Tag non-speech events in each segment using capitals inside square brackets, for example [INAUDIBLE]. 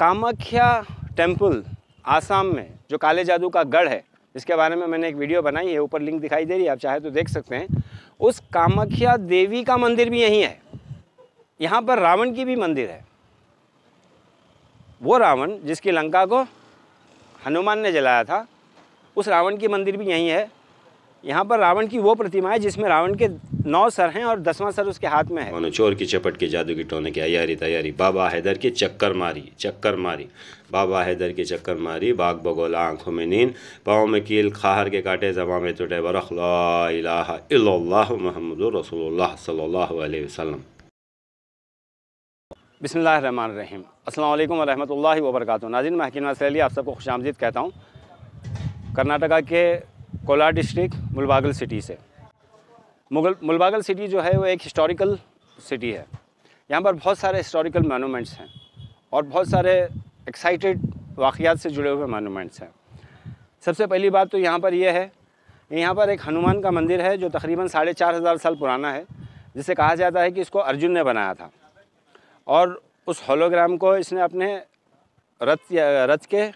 Kamakhya temple Assam में जो काले जादू का गढ़ है इसके बारे में मैंने एक वीडियो बनाई है ऊपर लिंक दिखाई दे रही है आप चाहे तो देख सकते हैं उस कामाख्या देवी का मंदिर भी यहीं है यहाँ पर रावण की भी मंदिर है वो रावण जिसकी लंका को हनुमान ने जलाया था उस रावण की मंदिर भी यहीं है यहाँ पर रावण की वो प्रतिमा है जिसमें रावण के नौ सर हैं और दसवां सर उसके हाथ में है चोर की चपट के जादू की टोने की अयारी तैयारी बाबा हैदर की चक्कर मारी चक्कर मारी बाबा हैदर की चक्कर मारी बाग बगोला आंखों में नींद पाँव में कील खाहर के काटे जबा में टुटे बरख महमद रसोल्ला सल्ला वसलम बसमीम अल्लाम वरहमल वर्क नाजिन महकिन आप सबको खुश आमजीद कहता हूँ कर्नाटका के कोलार डिस्ट्रिक्ट मुलबागल सिटी से मुगल मुलबागल सिटी जो है वो एक हिस्टोरिकल सिटी है यहाँ पर बहुत सारे हिस्टोरिकल मानूमेंट्स हैं और बहुत सारे एक्साइटेड वाक़ात से जुड़े हुए मानूमेंट्स हैं सबसे पहली बात तो यहाँ पर यह है यहाँ पर एक हनुमान का मंदिर है जो तकरीबन साढ़े चार हज़ार साल पुराना है जिसे कहा जाता है कि इसको अर्जुन ने बनाया था और उस होलोग्राम को इसने अपने रथ रथ के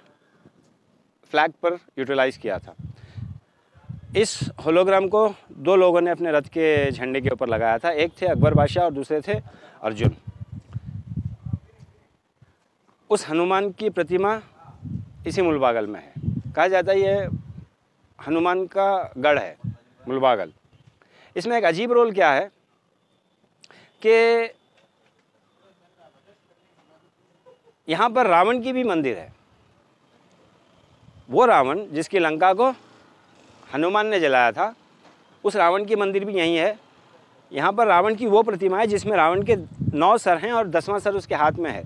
फ्लैग पर यूटिलाइज़ किया था इस होलोग्राम को दो लोगों ने अपने रथ के झंडे के ऊपर लगाया था एक थे अकबर बादशाह और दूसरे थे अर्जुन उस हनुमान की प्रतिमा इसी मुलबागल में है कहा जाता है ये हनुमान का गढ़ है मुलबागल इसमें एक अजीब रोल क्या है कि यहाँ पर रावण की भी मंदिर है वो रावण जिसकी लंका को हनुमान ने जलाया था उस रावण की मंदिर भी यहीं है यहाँ पर रावण की वो प्रतिमा है जिसमें रावण के नौ सर हैं और दसवां सर उसके हाथ में है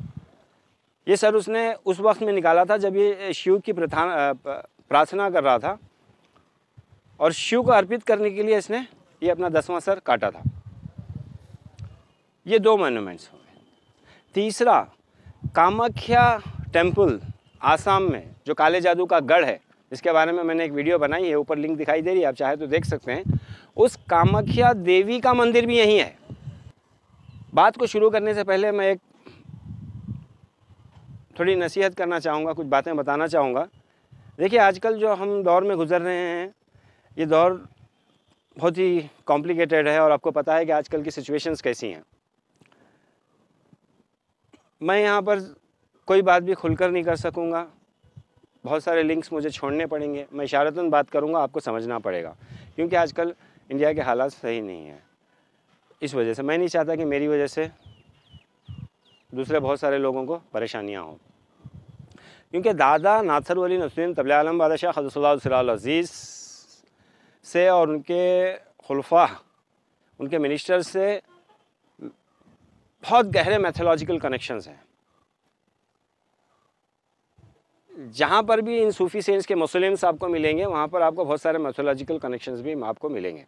ये सर उसने उस वक्त में निकाला था जब ये शिव की प्रथा प्रार्थना कर रहा था और शिव को अर्पित करने के लिए इसने ये अपना दसवां सर काटा था ये दो मोनूमेंट्स हो गए तीसरा कामाख्या टेम्पल आसाम में जो काले जादू का गढ़ है जिसके बारे में मैंने एक वीडियो बनाई है ऊपर लिंक दिखाई दे रही है आप चाहे तो देख सकते हैं उस कामाख्या देवी का मंदिर भी यहीं है बात को शुरू करने से पहले मैं एक थोड़ी नसीहत करना चाहूँगा कुछ बातें बताना चाहूँगा देखिए आजकल जो हम दौर में गुजर रहे हैं ये दौर बहुत ही कॉम्प्लिकेटेड है और आपको पता है कि आजकल की सिचुएशंस कैसी हैं मैं यहाँ पर कोई बात भी खुलकर नहीं कर सकूँगा बहुत सारे लिंक्स मुझे छोड़ने पड़ेंगे मैं इशारतन बात करूँगा आपको समझना पड़ेगा क्योंकि आजकल इंडिया के हालात सही नहीं है इस वजह से मैं नहीं चाहता कि मेरी वजह से दूसरे बहुत सारे लोगों को परेशानियाँ हों क्योंकि दादा नाथर वली नसरुद्दीन तबल आलम बादशाह अज़ीज़ से और उनके खुलफा उनके मिनिस्टर से बहुत गहरे मैथोलॉजिकल कनेक्शंस हैं जहाँ पर भी इन सूफ़ी सेंस के मसलम्स आपको मिलेंगे वहाँ पर आपको बहुत सारे मैथोलॉजिकल कनेक्शंस भी आपको मिलेंगे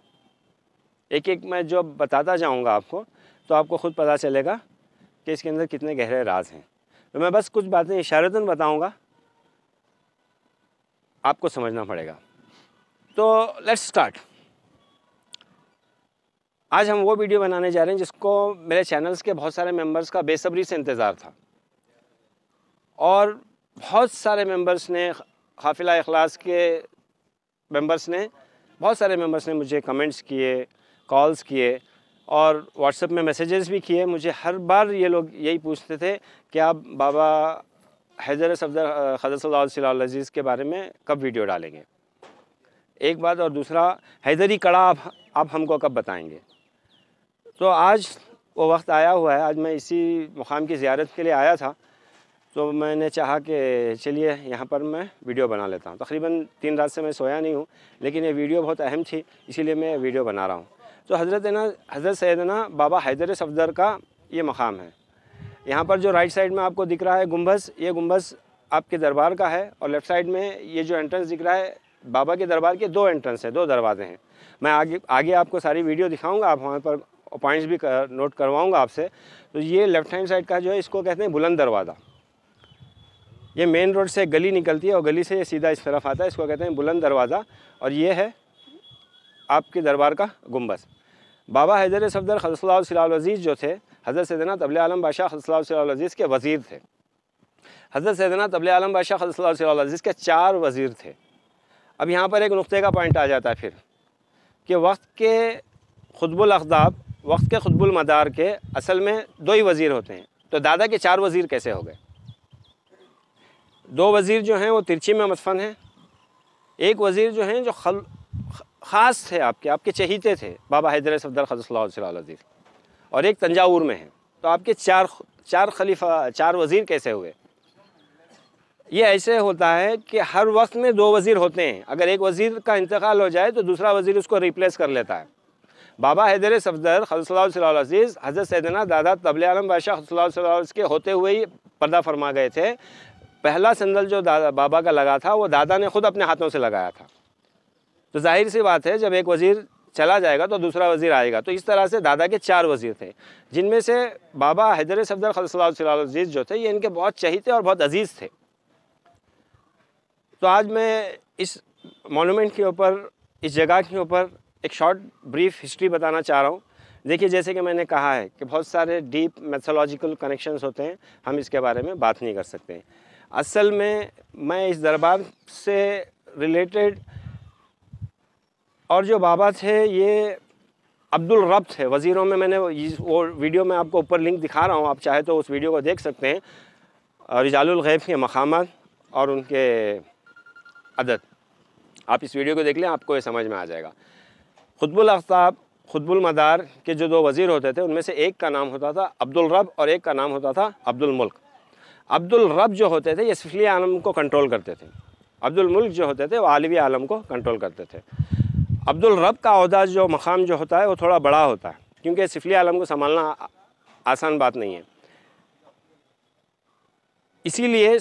एक एक मैं जो बताता जाऊँगा आपको तो आपको ख़ुद पता चलेगा कि इसके अंदर कितने गहरे राज हैं तो मैं बस कुछ बातें इशारतन बताऊँगा आपको समझना पड़ेगा तो लेट्स स्टार्ट आज हम वो वीडियो बनाने जा रहे हैं जिसको मेरे चैनल्स के बहुत सारे मेंबर्स का बेसब्री से इंतज़ार था और बहुत सारे मेंबर्स ने काफिला अखलास के मेंबर्स ने बहुत सारे मेंबर्स ने मुझे कमेंट्स किए कॉल्स किए और व्हाट्सएप में मैसेजेस भी किए मुझे हर बार ये लोग यही पूछते थे कि आप बाबा हैदर सफदर हजरत सल्लाजीज़ के बारे में कब वीडियो डालेंगे एक बात और दूसरा हैदरी कड़ा आप आप हमको कब बताएंगे तो आज वो वक्त आया हुआ है आज मैं इसी मुकाम की ज़्यारत के लिए आया था तो मैंने चाहा कि चलिए यहाँ पर मैं वीडियो बना लेता हूँ तकरीबन तीन रात से मैं सोया नहीं हूँ लेकिन ये वीडियो बहुत अहम थी इसीलिए मैं वीडियो बना रहा हूँ तो हज़रत ना हज़रत सैदना बाबा हैदर सफदर का ये मकाम है यहाँ पर जो राइट साइड में आपको दिख रहा है गुम्बस ये गुम्बस आपके दरबार का है और लेफ़्ट साइड में ये जो एंट्रेंस दिख रहा है बाबा के दरबार के दो एंट्रेंस है दो दरवाजे हैं मैं आगे आगे आपको सारी वीडियो दिखाऊंगा आप वहाँ पर पॉइंट्स भी कर, नोट करवाऊंगा आपसे तो ये लेफ्ट हैंड साइड का जो है इसको कहते हैं बुलंद दरवाज़ा ये मेन रोड से गली निकलती है और गली से ये सीधा इस तरफ आता है इसको कहते हैं बुलंद दरवाज़ा और ये है आपके दरबार का गुम्बस बाबा हैदर सफदर हजरतलाज़ीज़ जो थे हज़रत सैदना तबले आलम बादशाह हजरतलाज़ीज़ के वज़ीर थे हज़रत सैदना तबले आलम बादशाह हजरतलाज़ीज़ के चार वज़ीर थे अब यहाँ पर एक नुक़े का पॉइंट आ जाता है फिर कि वक्त के खुतबुलखदाब वक्त के खुतबुलमदार के असल में दो ही वज़ीर होते हैं तो दादा के चार वज़ीर कैसे हो गए दो वज़ीर जो हैं वो तिरछी में मदफन हैं एक वज़ीर जो हैं जो खल ख़ास थे आपके आपके चहीते थे बाबा हैदर सफदर खजल्लाजीज़ और एक तंजावर में है तो आपके चार चार खलीफा चार वज़ीर कैसे हुए ये ऐसे होता है कि हर वक्त में दो वज़ीर होते हैं अगर एक वज़ीर का इंतकाल हो जाए तो दूसरा वज़ीर उसको रिप्लेस कर लेता है बाबा हैदर सफदर खजल्लाजीज़ हज़रत सैदना दादा तबल आलम बादशाह के होते हुए ही पर्दा फरमा गए थे पहला संदल जो दादा बाबा का लगा था वो दादा ने खुद अपने हाथों से लगाया था तो जाहिर सी बात है जब एक वज़ीर चला जाएगा तो दूसरा वज़ीर आएगा तो इस तरह से दादा के चार वज़ीर थे जिनमें से बाबा हैदर सफदर खलसलाजीज़ जो थे ये इनके बहुत चहीते और बहुत अजीज़ थे तो आज मैं इस मोनूमेंट के ऊपर इस जगह के ऊपर एक शॉर्ट ब्रीफ हिस्ट्री बताना चाह रहा हूँ देखिए जैसे कि मैंने कहा है कि बहुत सारे डीप मैथोलॉजिकल कनेक्शंस होते हैं हम इसके बारे में बात नहीं कर सकते हैं असल में मैं इस दरबार से रिलेटेड और जो बाबा थे ये अब्दुल रब थे वज़ीरों में मैंने वो वीडियो में आपको ऊपर लिंक दिखा रहा हूँ आप चाहे तो उस वीडियो को देख सकते हैं रिजालगैब के मकाम और उनके अदद आप इस वीडियो को देख लें आपको ये समझ में आ जाएगा खुतबुल आफ्ताब खुतबुल मदार के जो दो वज़ीर होते थे उनमें से एक का नाम होता था अब्दुल रब और एक का नाम होता था अब्दुल मुल्क अब्दुल रब जो होते थे ये सफली आलम को कंट्रोल करते थे अब्दुल मुल्क जो होते थे वो आलवी आलम को कंट्रोल करते थे अब्दुल रब का अहदा जो मकाम जो होता है वो थोड़ा बड़ा होता है क्योंकि सफली आलम को संभालना आसान बात नहीं है इसीलिए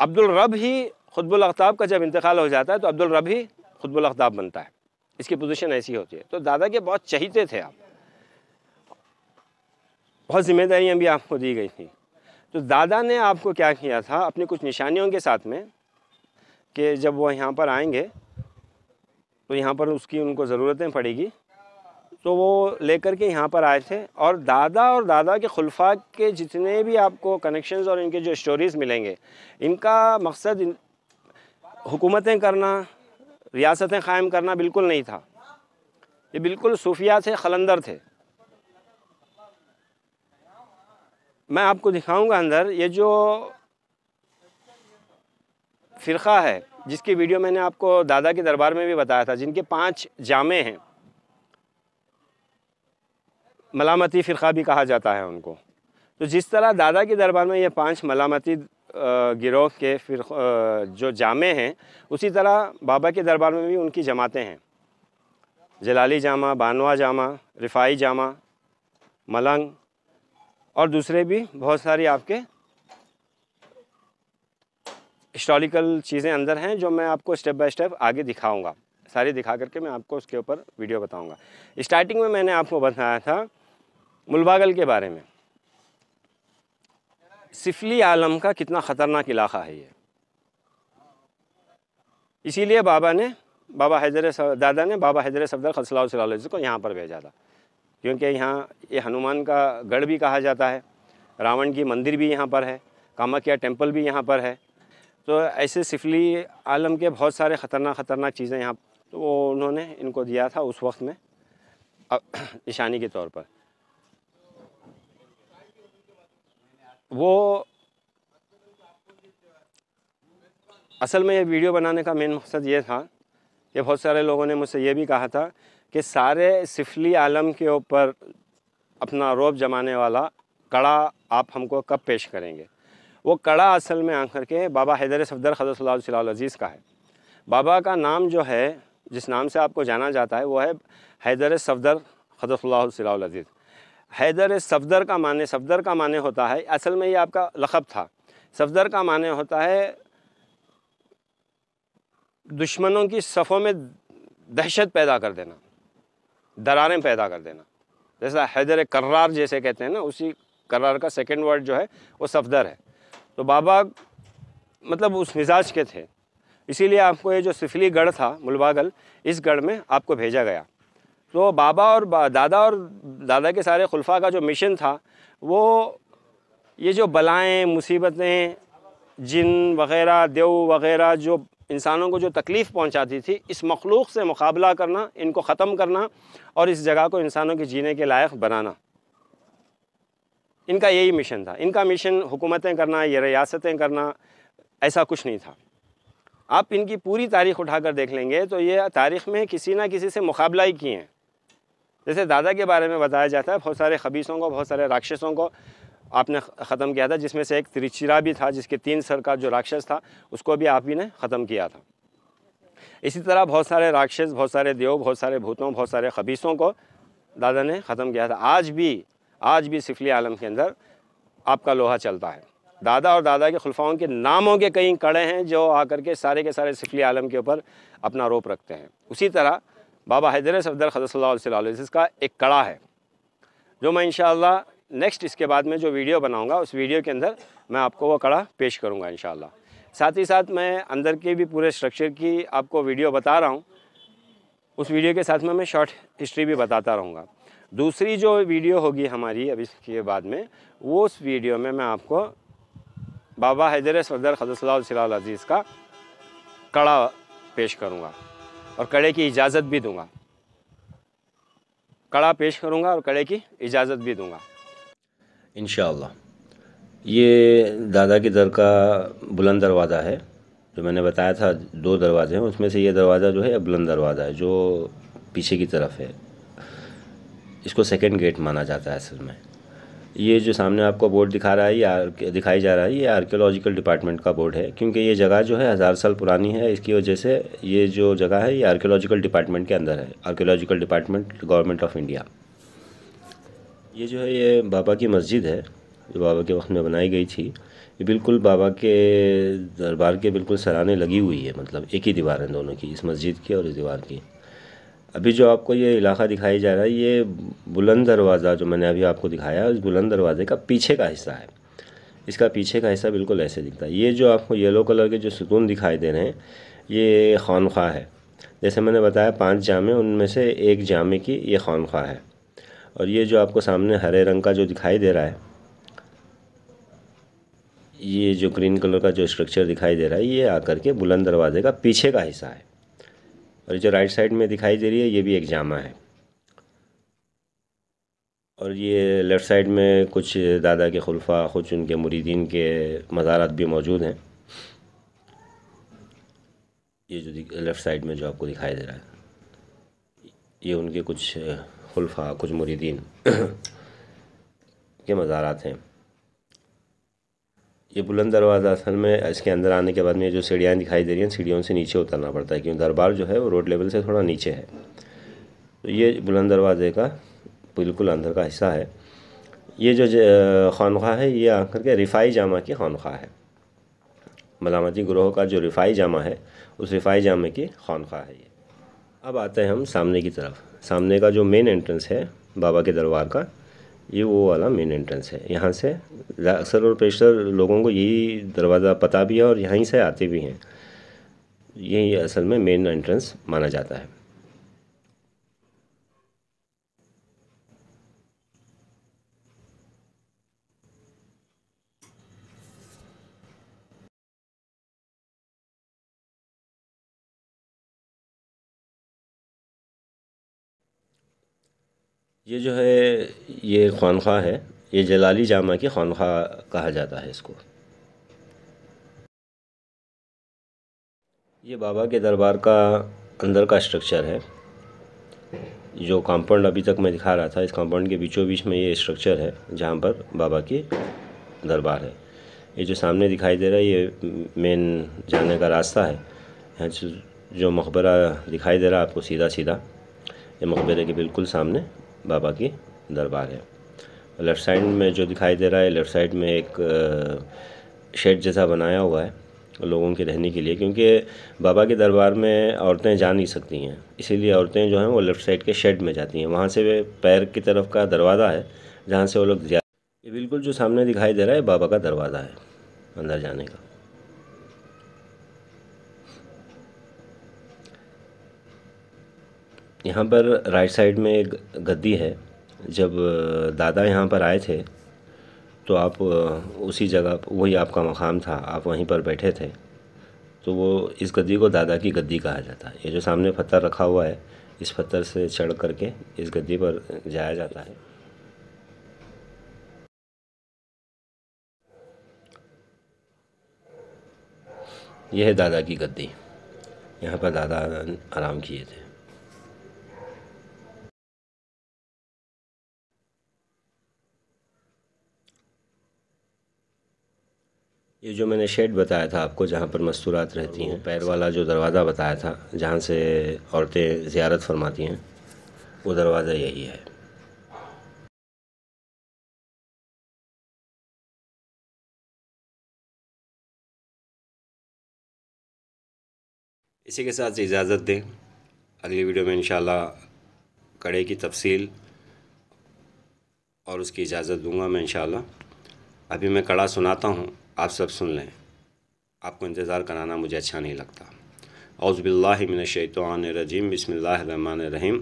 अब्दुल रब ही खुतबुल अख्ताब का जब इंतकाल हो जाता है तो अब्दुल रब ही खुतबुल अख्ताब बनता है इसकी पोजीशन ऐसी होती है तो दादा के बहुत चहीते थे आप बहुत जिम्मेदारियाँ भी आपको दी गई थी तो दादा ने आपको क्या किया था अपनी कुछ निशानियों के साथ में कि जब वो यहाँ पर आएंगे तो यहाँ पर उसकी उनको ज़रूरतें पड़ेगी तो वो लेकर के यहाँ पर आए थे और दादा और दादा के खुलफा के जितने भी आपको कनेक्शंस और इनके जो स्टोरीज़ मिलेंगे इनका मकसद इन, हुकूमतें करना रियासतें कायम करना बिल्कुल नहीं था ये बिल्कुल सूफिया थे खलंदर थे मैं आपको दिखाऊंगा अंदर ये जो फ़िरका है जिसकी वीडियो मैंने आपको दादा के दरबार में भी बताया था जिनके पांच जामे हैं मलामती फ़िरका भी कहा जाता है उनको तो जिस तरह दादा के दरबार में ये पांच मलामती गिरोह के फिर जो जामे हैं उसी तरह बाबा के दरबार में भी उनकी जमातें हैं जलाली जामा बानवा जामा रिफाई जामा मलंग और दूसरे भी बहुत सारी आपके हिस्टोरिकल चीज़ें अंदर हैं जो मैं आपको स्टेप बाय स्टेप आगे दिखाऊंगा सारी दिखा करके मैं आपको उसके ऊपर वीडियो बताऊंगा स्टार्टिंग में मैंने आपको बताया था मुलबागल के बारे में सिफली आलम का कितना ख़तरनाक इलाका है ये इसीलिए बाबा ने बाबा हैदर दादा ने बाबा हैदर सफदर खसला को यहाँ पर भेजा था क्योंकि यहाँ ये हनुमान का गढ़ भी कहा जाता है रावण की मंदिर भी यहाँ पर है कामाख्या टेम्पल भी यहाँ पर है तो ऐसे सिफली आलम के बहुत सारे ख़तरनाक ख़तरनाक चीज़ें यहाँ तो वो उन्होंने इनको दिया था उस वक्त में [CLEARS THROAT] निशानी के तौर पर वो असल में ये वीडियो बनाने का मेन मकसद ये था कि बहुत सारे लोगों ने मुझसे ये भी कहा था कि सारे सिफली आलम के ऊपर अपना रोब जमाने वाला कड़ा आप हमको कब पेश करेंगे वो कड़ा असल में आकर के बाबा हैदर सफदर खजर अज़ीज़ का है बाबा का नाम जो है जिस नाम से आपको जाना जाता है वो है हैदर सफदर खजर अज़ीज़ हैदर सफदर का माने सफदर का माने होता है असल में ये आपका लखब था सफदर का माने होता है दुश्मनों की सफ़ों में दहशत पैदा कर देना दरारें पैदा कर देना जैसा हैदर कर्रार जैसे कहते हैं ना उसी कर्रार का सेकेंड वर्ड जो है वो सफदर है तो बाबा मतलब उस मिजाज के थे इसीलिए आपको ये जो सिफली गढ़ था मुलबागल इस गढ़ में आपको भेजा गया तो बाबा और दादा और दादा के सारे खुलफा का जो मिशन था वो ये जो बलाएँ मुसीबतें जिन वगैरह देव वगैरह जो इंसानों को जो तकलीफ़ पहुंचाती थी इस मखलूक से मुकाबला करना इनको ख़त्म करना और इस जगह को इंसानों के जीने के लायक बनाना इनका यही मिशन था इनका मिशन हुकूमतें करना या रियासतें करना ऐसा कुछ नहीं था आप इनकी पूरी तारीख उठाकर देख लेंगे तो ये तारीख़ में किसी ना किसी से मुकाबला ही किए हैं जैसे दादा के बारे में बताया जाता है बहुत सारे खबीसों को बहुत सारे राक्षसों को आपने ख़त्म किया था जिसमें से एक त्रिचिरा भी था जिसके तीन सर का जो राक्षस था उसको भी आप ही ने ख़त्म किया था इसी तरह बहुत सारे राक्षस बहुत सारे देव बहुत सारे भूतों बहुत सारे खबीसों को दादा ने ख़त्म किया था आज भी आज भी सिफली आलम के अंदर आपका लोहा चलता है दादा और दादा के खुलफाओं के नामों के कई कड़े हैं जो आकर के सारे के सारे सिफली आलम के ऊपर अपना रोप रखते हैं उसी तरह बाबा हैदर सफदर खजर सल्ला का एक कड़ा है जो मैं इन नेक्स्ट इसके बाद में जो वीडियो बनाऊंगा उस वीडियो के अंदर मैं आपको वो कड़ा पेश करूंगा इन साथ ही साथ मैं अंदर के भी पूरे स्ट्रक्चर की आपको वीडियो बता रहा हूँ उस वीडियो के साथ में मैं शॉर्ट हिस्ट्री भी बताता रहूँगा दूसरी जो वीडियो होगी हमारी अब इसके बाद में वो उस वीडियो में मैं आपको बाबा हैदर सदर खजसल अजीज़ का कड़ा पेश करूँगा और कड़े की इजाज़त भी दूँगा कड़ा पेश करूँगा और कड़े की इजाज़त भी दूँगा इन ये दादा की दर का बुलंद दरवाज़ा है जो मैंने बताया था दो दरवाजे हैं उसमें से ये दरवाज़ा जो है बुलंद दरवाज़ा है जो पीछे की तरफ है इसको सेकेंड गेट माना जाता है असल में ये जो सामने आपको बोर्ड दिखा रहा है ये दिखाई जा रहा है ये आर्कियोलॉजिकल डिपार्टमेंट का बोर्ड है क्योंकि ये जगह जो है हज़ार साल पुरानी है इसकी वजह से ये जो जगह है ये आर्कियोलॉजिकल डिपार्टमेंट के अंदर है archaeological department government of India ये जो है ये बाबा की मस्जिद है जो बाबा के वक्त में बनाई गई थी ये बिल्कुल बाबा के दरबार के बिल्कुल सराहने लगी हुई है मतलब एक ही दीवार है दोनों की इस मस्जिद की और इस दीवार की अभी जो आपको ये इलाका दिखाई जा रहा है ये बुलंद दरवाज़ा जो मैंने अभी आपको दिखाया उस बुलंद दरवाज़े का पीछे का हिस्सा है इसका पीछे का हिस्सा बिल्कुल ऐसे दिखता है ये जो आपको येलो कलर के जो सुकून दिखाई दे रहे हैं ये खानखा है जैसे मैंने बताया पांच जामे उनमें से एक जामे की ये खानखा है और ये जो आपको सामने हरे रंग का जो दिखाई दे रहा है ये जो ग्रीन कलर का जो स्ट्रक्चर दिखाई दे रहा है ये आकर के बुलंद दरवाजे का पीछे का हिस्सा है और जो राइट साइड में दिखाई दे रही है ये भी एक जामा है और ये लेफ़्ट साइड में कुछ दादा के खुलफा कुछ उनके मुरीदीन के मज़ारत भी मौजूद हैं ये जो लेफ़्ट साइड में जो आपको दिखाई दे रहा है ये उनके कुछ खुलफा कुछ मुरीदीन के मज़ारात हैं ये बुलंद दरवाज़ा असल में इसके अंदर आने के बाद में जो सीढ़ियाँ दिखाई दे रही हैं सीढ़ियों से नीचे उतरना पड़ता है क्योंकि दरबार जो है वो रोड लेवल से थोड़ा नीचे है तो ये बुलंद दरवाज़े का बिल्कुल अंदर का हिस्सा है ये जो, खानखा है ये आकर के रिफाई जामा की खानखा है मलामती ग्रोह का जो रिफाई जामा है उस रिफाई जामे की खानखा है ये अब आते हैं हम सामने की तरफ सामने का जो मेन एंट्रेंस है बाबा के दरबार का ये वो वाला मेन एंट्रेंस है यहाँ से अक्सर और पेशर लोगों को यही दरवाज़ा पता भी है और यहीं से आते भी हैं यही असल में मेन एंट्रेंस माना जाता है ये जो है ये खानखा है ये जलाली जामा की खानखा कहा जाता है इसको ये बाबा के दरबार का अंदर का स्ट्रक्चर है जो कंपाउंड अभी तक मैं दिखा रहा था इस कंपाउंड के बीचों बीच में ये स्ट्रक्चर है जहाँ पर बाबा के दरबार है ये जो सामने दिखाई दे रहा है ये मेन जाने का रास्ता है जो मकबरा दिखाई दे रहा है आपको सीधा सीधा ये मकबरे के बिल्कुल सामने बाबा की दरबार है लेफ़्ट साइड में जो दिखाई दे रहा है लेफ़्ट साइड में एक शेड जैसा बनाया हुआ है लोगों के रहने के लिए क्योंकि बाबा के दरबार में औरतें जा नहीं सकती हैं इसीलिए औरतें जो हैं वो लेफ़्ट साइड के शेड में जाती हैं वहाँ से वे पैर की तरफ का दरवाज़ा है जहाँ से वो लोग ये बिल्कुल जो सामने दिखाई दे रहा है बाबा का दरवाज़ा है अंदर जाने का यहाँ पर राइट साइड में एक गद्दी है जब दादा यहाँ पर आए थे तो आप उसी जगह वही आपका मकाम था आप वहीं पर बैठे थे तो वो इस गद्दी को दादा की गद्दी कहा जाता है ये जो सामने पत्थर रखा हुआ है इस पत्थर से चढ़ करके इस गद्दी पर जाया जाता है यह है दादा की गद्दी यहाँ पर दादा आराम किए थे ये जो मैंने शेड बताया था आपको जहाँ पर मस्तूरात रहती हैं पैर वाला जो दरवाज़ा बताया था जहाँ से औरतें ज़्यारत फरमाती हैं वो दरवाज़ा यही है इसी के साथ इजाज़त दें अगली वीडियो में इंशाल्लाह कड़े की तफसील और उसकी इजाज़त दूंगा मैं इंशाल्लाह अभी मैं कड़ा सुनाता हूँ आप सब सुन लें आपको इंतज़ार कराना मुझे अच्छा नहीं लगता अज़बिल्लाशैतरजीम बिसमीम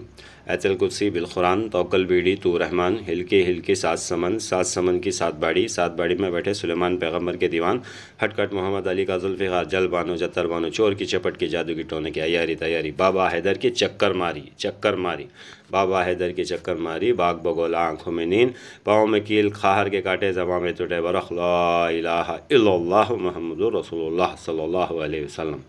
ऐतल कुर्सी बिलखुरान तोकल बीड़ी तो रहमान हिलके हिलके सात समन सात समन की सात बाड़ी सात बाड़ी में बैठे सुलेमान पैगम्बर के दीवान हटकट मोहम्मद अली का जुल्फ़ार जल बानो जतर बानो चोर की चपट की जादू की टोने की अयारी तैयारी बाबा हैदर की चक्कर मारी चक्कर मारी बाबा हैदर की चक्कर मारी बाग बगोला आँखों में नींद पाँव में कील खाहर के काटे जबा में टुटे बरख ला महमद रसोल्ला सल्ला वसम